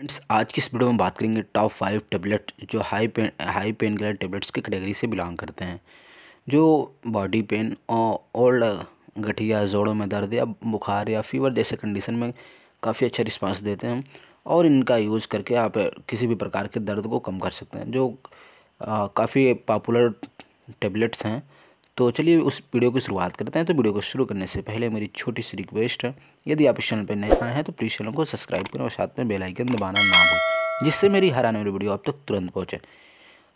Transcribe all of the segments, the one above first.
friends आज की इस वीडियो में बात करेंगे टॉप फाइव टेबलेट जो high pain high painkiller tablets की कैटेगरी से बिलोंग करते हैं जो बॉडी पेन और ओल्ड गठिया जोड़ों में दर्द या बुखार या फीवर जैसे कंडीशन में काफ़ी अच्छा रिस्पांस देते हैं और इनका यूज़ करके आप किसी भी प्रकार के दर्द को कम कर सकते हैं जो काफ़ी पॉपुलर टेबलेट्स हैं तो चलिए उस वीडियो की शुरुआत करते हैं तो वीडियो को शुरू करने से पहले मेरी छोटी सी रिक्वेस्ट है यदि आप इस चैनल पर नए आए हैं तो प्लीज़ चैनल को सब्सक्राइब करें और साथ में बेलाइकन दबाना ना भूलें जिससे मेरी हर आने वाली वीडियो आप तक तो तुरंत पहुँचे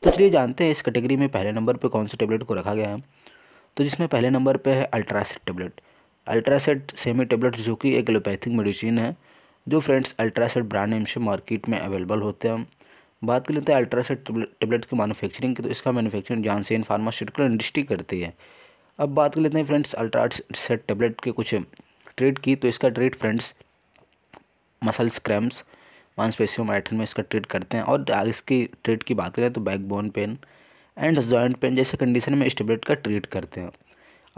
तो चलिए जानते हैं इस कैटेगरी में पहले नंबर पर कौन से टेबलेट को रखा गया है तो जिसमें पहले नंबर पर है Ultracet tablet Ultracet semi tablet जो कि एक एलोपैथिक मेडिसिन है जो फ्रेंड्स अल्ट्रासेट ब्रांड नेम से मार्केट में अवेलेबल होते हैं बात कर लेते हैं अल्ट्रासेट टेबलेट की मैनुफैक्चरिंग की तो इसका मैनुफैक्चरिंग जानसेन फार्मास्यूटिकल इंडस्ट्री करती है अब बात कर लेते हैं फ्रेंड्स अल्ट्रासेट टेबलेट के कुछ ट्रीट की तो इसका ट्रीट फ्रेंड्स मसल्स क्रैम्स मांसपेशियों मैटन में इसका ट्रीट करते हैं और इसकी ट्रीट की बात करें तो backbone pain and joint pain जैसे कंडीशन में इस टेबलेट का ट्रीट करते हैं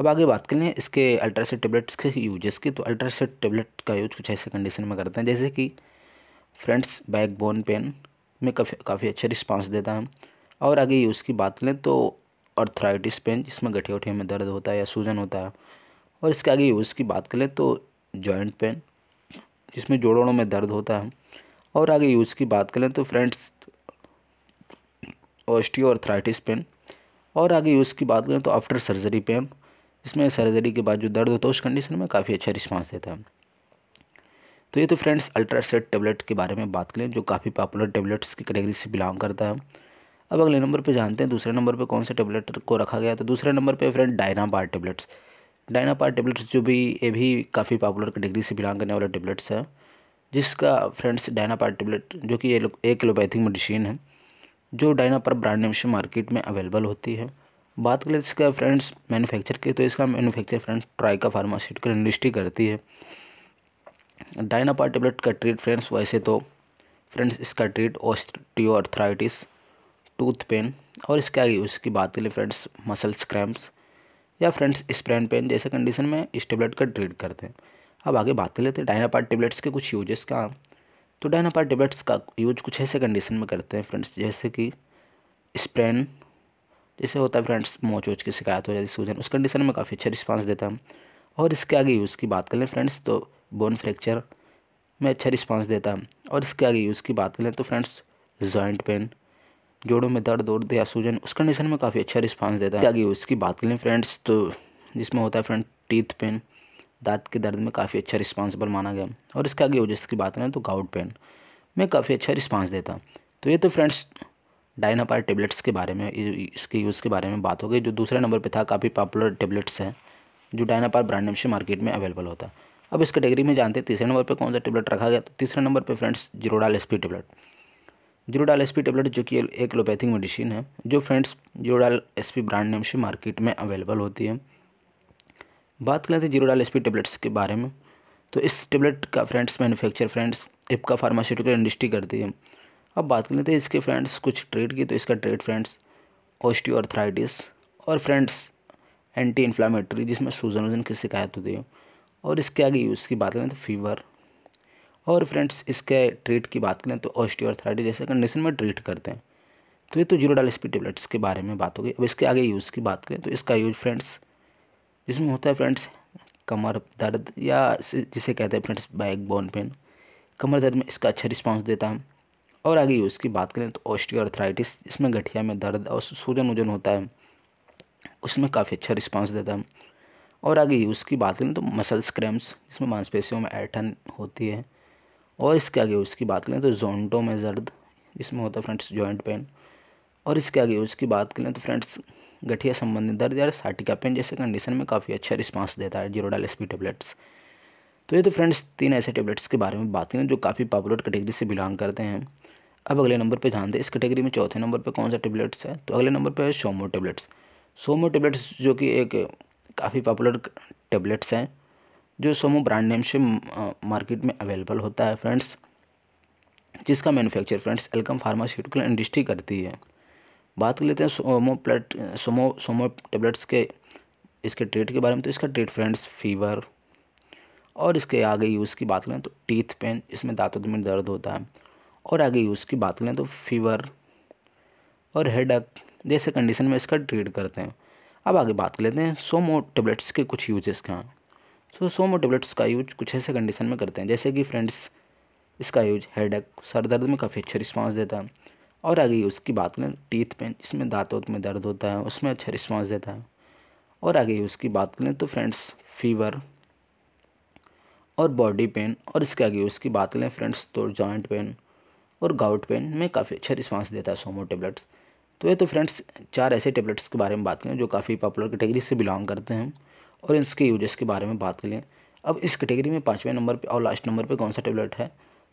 अब आगे बात करें इसके अल्ट्रासेट टेबलेट्स के यूजेस की तो अल्ट्रासेट टेबलेट का यूज कुछ ऐसे कंडीशन में करते हैं जैसे कि फ्रेंड्स बैक बोन पेन में काफ़ी काफ़ी अच्छे रिस्पांस देता है और आगे यूज़ की बात लें तो अर्थराइटिस पेन जिसमें गठिया उठिया में दर्द होता है या सूजन होता है और इसके आगे यूज़ की बात करें तो जॉइंट पेन जिसमें जोड़ों में दर्द होता है और आगे यूज़ की बात करें तो फ्रेंड्स ओस्टियो अर्थराइटिस पेन और आगे यूज़ की बात करें तो आफ्टर सर्जरी पेन इसमें सर्जरी के बाद जो दर्द होता है उस कंडीशन में काफ़ी अच्छा रिस्पांस देता है तो ये तो फ्रेंड्स अल्ट्रासेट टेबलेट के बारे में बात करें जो काफ़ी पॉपुलर टेबलेट्स की कैटेगरी से बिलोंग करता है अब अगले नंबर पे जानते हैं दूसरे नंबर पे कौन से टेबलेट को रखा गया तो दूसरे नंबर पे friend Dynapar tablets Dynapar tablets जो भी ये भी काफ़ी पॉपुलर कैटेगरी से बिलोंग करने वाले टेबलेट्स हैं जिसका फ्रेंड्स डायना पार टेबलेट जो कि एक एलोपैथिक मेडिसिन है जो डायना ब्रांड नेम से मार्केट में अवेलेबल होती है बात करें इसका फ्रेंड्स मैन्युफैक्चर की तो इसका manufacture friends Troikaa pharmaceutical industry करती है डायनापार टेबलेट का ट्रीट फ्रेंड्स वैसे तो फ्रेंड्स इसका ट्रीट ऑस्टियोआर्थराइटिस टूथ पेन और इसके आगे उसकी बात के लिए फ्रेंड्स मसल्स क्रैम्प्स या फ्रेंड्स स्प्रेन पेन जैसे कंडीशन में इस टेबलेट का ट्रीट करते हैं अब आगे बात कर लेते हैं डायनापार टेबलेट्स के कुछ यूजेस का तो डायनापार टेबलेट्स का यूज कुछ ऐसे कंडीशन में करते हैं फ्रेंड्स जैसे कि स्प्रेन जैसे होता है फ्रेंड्स मोच वोच की शिकायत हो जाती सूजन उस कंडीशन में काफ़ी अच्छा रिस्पांस देता है और इसके आगे यूज़ की बात कर लें फ्रेंड्स तो बोन फ्रैक्चर में अच्छा रिस्पांस देता है और इसके आगे यूज़ की बात करें तो फ्रेंड्स जॉइंट पेन जोड़ों में दर्द दर्द या सूजन उस कंडीशन में काफ़ी अच्छा रिस्पांस देता है आगे यूज़ की बात करें फ्रेंड्स तो जिसमें होता है फ्रेंड टीथ पेन दांत के दर्द में काफ़ी अच्छा रिस्पांसिबल माना गया और इसके आगे यूज़ की बात करें तो गाउट पेन में काफ़ी अच्छा रिस्पांस देता तो ये तो फ्रेंड्स डाइनापार टेबलेट्स के बारे में इसके यूज़ के बारे में बात हो गई जो दूसरे नंबर पर था काफ़ी पॉपुलर टेबलेट्स हैं जो डाइनापार ब्रांड नेम से मार्केट में अवेलेबल होता है अब इस कैटेगरी में जानते हैं तीसरे नंबर पर कौन सा टेबलेट रखा गया तो तीसरे नंबर पर friends Zerodol S P tablet Zerodol S P tablet जो कि एक लोपैथिक मेडिसिन है जो friends Zerodol S P brand name से मार्केट में अवेलेबल होती है बात करें तो जीरोडाल एस पी टेबलेट्स के बारे में तो इस टेबलेट का friends manufacture friends Ipca pharmaceutical industry करती है अब बात कर लेते हैं तो इसके फ्रेंड्स कुछ ट्रेड की तो इसका ट्रेड फ्रेंड्स ऑस्टियोआर्थराइटिस और फ्रेंड्स एंटी इन्फ्लामेटरी जिसमें सूजन वूजन की शिकायत होती है और इसके आगे यूज़ की बात करें तो फीवर और फ्रेंड्स इसके ट्रीट की बात करें तो ऑस्टियोथराइटिस जैसे कंडीशन में ट्रीट करते हैं तो ये तो जीरो डाल स्पीड टेबलेट्स के बारे में बात हो गई अब इसके आगे यूज़ की बात करें तो इसका यूज फ्रेंड्स इसमें होता है फ्रेंड्स कमर दर्द या जिसे कहते हैं फ्रेंड्स बैक बोन पेन कमर दर्द में इसका अच्छा रिस्पांस देता है और आगे यूज़ की बात करें तो ऑस्टियोथराइटिस इसमें गठिया में दर्द और सूजन वूजन होता है उसमें काफ़ी अच्छा रिस्पॉन्स देता है और आगे यूज़ की बात करें तो मसल्स क्रैम्प्स जिसमें मांसपेशियों में ऐठन होती है और इसके आगे यूज़ की बात करें तो जोंटों में दर्द इसमें होता है फ्रेंड्स जॉइंट पेन और इसके आगे यूज़ की बात करें तो फ्रेंड्स गठिया संबंधी दर्द या साटिका पेन जैसे कंडीशन में काफ़ी अच्छा रिस्पांस देता है जीरो एस टेबलेट्स तो ये तो फ्रेंड्स तीन ऐसे टेबलेट्स के बारे में बात करें जो काफ़ी पॉपुलर कैटेगरी से बिलोंग करते हैं अब अगले नंबर पे ध्यान दें इस कैटेगरी में चौथे नंबर पे कौन सा टेबलेट्स है तो अगले नंबर पे है सोमो टेबलेट्स सोमो टेबलेट्स जो कि एक काफ़ी पॉपुलर टेबलेट्स हैं जो सोमो ब्रांड नेम से मार्केट में अवेलेबल होता है फ्रेंड्स जिसका manufacture friends Alkem pharmaceutical industry करती है बात कर लेते हैं सोमो प्लेट सोमो सोमो टेबलेट्स के इसके ट्रेट के बारे में तो इसका ट्रेट फ्रेंड्स फीवर और इसके आगे यूज़ की बात करें तो टीथ पेन इसमें दांतों में दर्द होता है और आगे यूज़ की बात करें तो फीवर और हेडक जैसे कंडीशन में इसका ट्रीट करते हैं अब आगे बात कर लेते हैं सोमो टेबलेट्स के कुछ यूजेस का सो सोमो टेबलेट्स का यूज कुछ ऐसे कंडीशन में करते हैं जैसे कि फ्रेंड्स इसका यूज हेडेक सर दर्द में काफ़ी अच्छा रिस्पांस देता है और आगे यूज़ की बात करें टीथ पेन इसमें दांतों में दर्द होता है उसमें अच्छा रिस्पांस देता है और आगे यूज़ की बात करें तो फ्रेंड्स फीवर और बॉडी पेन और इसके आगे यूज़ की बात करें फ्रेंड्स तो जॉइंट पेन और गाउट पेन में काफ़ी अच्छा रिस्पांस देता है सोमो टेबलेट्स तो ये तो फ्रेंड्स चार ऐसे टेबलेट्स के बारे में बात करें जो काफ़ी पॉपुलर कैटेगरी से बिलोंग करते हैं और इसके यूजेस के बारे में बात करें अब इस कैटेगरी में पाँचवें नंबर पर और लास्ट नंबर पर कौन सा टेबलेट है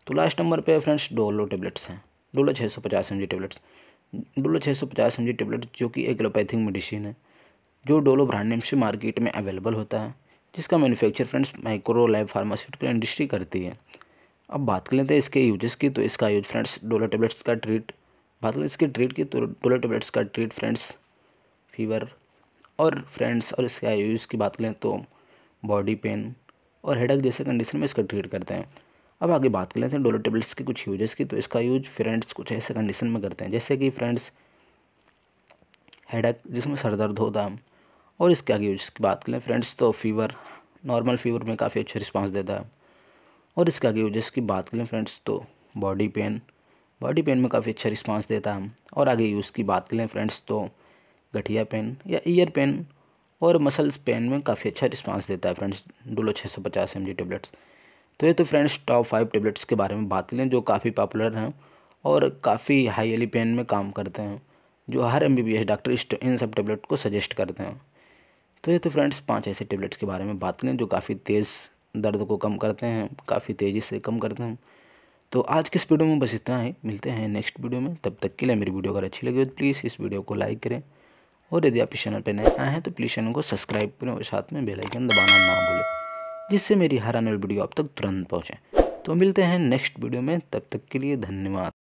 तो लास्ट नंबर पर फ्रेंड्स डोलो टेबलेट्स हैं डोलो छः सौ पचास एम जी टेबलेट्स डोलो छः सौ पचास एम जी टेबलेट जो कि एलोपैथिक मेडिसिन है जो डोलो ब्रांड नेम से मार्केट में अवेलेबल होता है जिसका manufacture friends Micro Lab pharmaceutical industry करती है अब बात कर लेते तो इसके यूजेस की तो इसका यूज फ्रेंड्स डोलो टेबलेट्स का ट्रीट बात करें इसके ट्रीट की तो टेबलेट्स का ट्रीट फ्रेंड्स फीवर और फ्रेंड्स और इसका यूज़ की बात करें तो बॉडी पेन और हेडक जैसे कंडीशन में इसका ट्रीट करते हैं अब आगे बात कर लेते हैं डोलो टेबलेट्स के कुछ यूजेस की तो इसका यूज फ्रेंड्स कुछ ऐसे कंडीशन में करते हैं जैसे कि फ्रेंड्स हेडक जिसमें सर दर्द होता है और इसके आगे यूज की बात करें फ्रेंड्स तो फीवर नॉर्मल फीवर में काफ़ी अच्छा रिस्पॉन्स देता है और इसके आगे यूज़ की बात करें फ्रेंड्स तो बॉडी पेन बॉडी पेन में काफ़ी अच्छा रिस्पांस देता है और आगे यूज़ की बात करें फ्रेंड्स तो गठिया पेन या ईयर पेन और मसल्स पेन में काफ़ी अच्छा रिस्पांस देता है फ्रेंड्स डोलो छः सौ पचास एम टेबलेट्स तो ये तो फ्रेंड्स टॉप फाइव टेबलेट्स के बारे में बात करें जो काफ़ी पॉपुलर हैं और काफ़ी हाई एली पेन में काम करते हैं जो हर एम डॉक्टर इन सब टेबलेट को सजेस्ट करते हैं तो ये तो फ्रेंड्स पाँच ऐसे टेबलेट्स के बारे में बात करें जो काफ़ी तेज़ दर्द को कम करते हैं काफ़ी तेज़ी से कम करते हैं तो आज के इस वीडियो में बस इतना ही मिलते हैं नेक्स्ट वीडियो में तब तक के लिए मेरी वीडियो अगर अच्छी लगी हो तो प्लीज़ इस वीडियो को लाइक करें और यदि आप इस चैनल पर नए आए हैं तो प्लीज़ चैनल को सब्सक्राइब करें और साथ में बेलाइकन दबाना ना भूलें जिससे मेरी हर आने वाली वीडियो आप तक तुरंत पहुँचें तो मिलते हैं नेक्स्ट वीडियो में तब तक के लिए धन्यवाद